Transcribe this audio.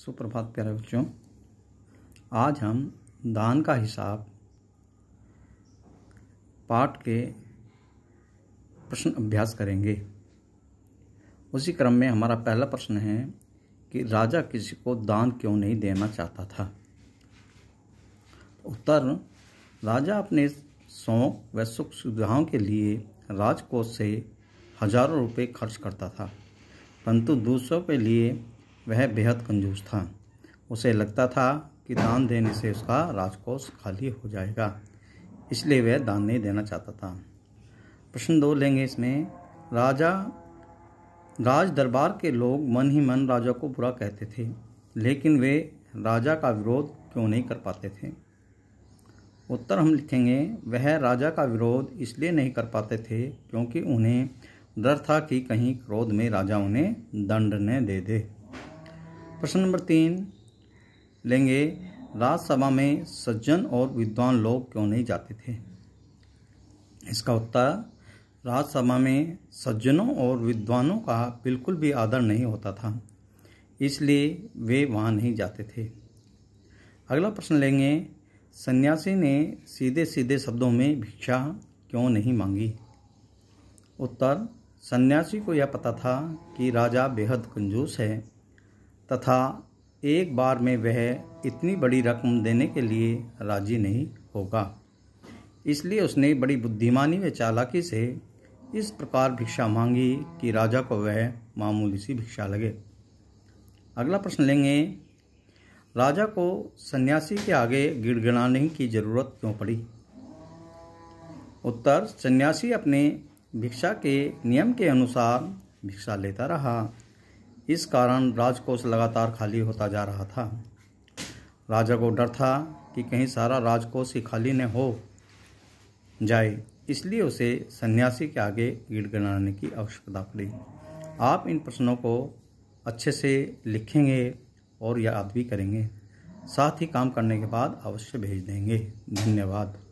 सुप्रभात प्यारे बच्चों आज हम दान का हिसाब पाठ के प्रश्न अभ्यास करेंगे उसी क्रम में हमारा पहला प्रश्न है कि राजा किसी को दान क्यों नहीं देना चाहता था उत्तर राजा अपने शौक व सुख सुविधाओं के लिए राजकोष से हजारों रुपए खर्च करता था परंतु दूसरों के लिए वह बेहद कंजूस था उसे लगता था कि दान देने से उसका राजकोष खाली हो जाएगा इसलिए वह दान नहीं देना चाहता था प्रश्न दो लेंगे इसमें राजा राज दरबार के लोग मन ही मन राजा को बुरा कहते थे लेकिन वे राजा का विरोध क्यों नहीं कर पाते थे उत्तर हम लिखेंगे वह राजा का विरोध इसलिए नहीं कर पाते थे क्योंकि उन्हें डर था कि कहीं क्रोध में राजा उन्हें दंड न दे दे प्रश्न नंबर तीन लेंगे राज्यसभा में सज्जन और विद्वान लोग क्यों नहीं जाते थे इसका उत्तर राज्यसभा में सज्जनों और विद्वानों का बिल्कुल भी आदर नहीं होता था इसलिए वे वहाँ नहीं जाते थे अगला प्रश्न लेंगे सन्यासी ने सीधे सीधे शब्दों में भिक्षा क्यों नहीं मांगी उत्तर सन्यासी को यह पता था कि राजा बेहद कंजूस है तथा एक बार में वह इतनी बड़ी रकम देने के लिए राजी नहीं होगा इसलिए उसने बड़ी बुद्धिमानी व चालाकी से इस प्रकार भिक्षा मांगी कि राजा को वह मामूली सी भिक्षा लगे अगला प्रश्न लेंगे राजा को सन्यासी के आगे गिड़गिड़ाने की जरूरत क्यों पड़ी उत्तर सन्यासी अपने भिक्षा के नियम के अनुसार भिक्षा लेता रहा इस कारण राजकोष लगातार खाली होता जा रहा था राजा को डर था कि कहीं सारा राजकोष ही खाली न हो जाए इसलिए उसे सन्यासी के आगे गिराने की आवश्यकता पड़ी आप इन प्रश्नों को अच्छे से लिखेंगे और याद भी करेंगे साथ ही काम करने के बाद अवश्य भेज देंगे धन्यवाद